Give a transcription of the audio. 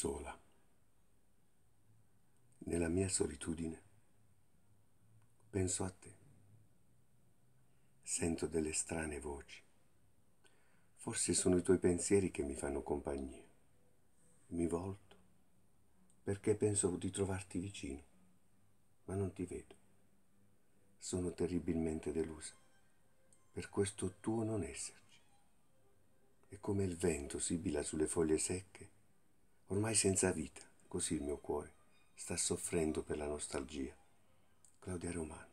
sola, nella mia solitudine, penso a te. Sento delle strane voci. Forse sono i tuoi pensieri che mi fanno compagnia. Mi volto perché penso di trovarti vicino, ma non ti vedo. Sono terribilmente delusa per questo tuo non esserci. E come il vento sibila sulle foglie secche, ormai senza vita, così il mio cuore sta soffrendo per la nostalgia. Claudia Romano.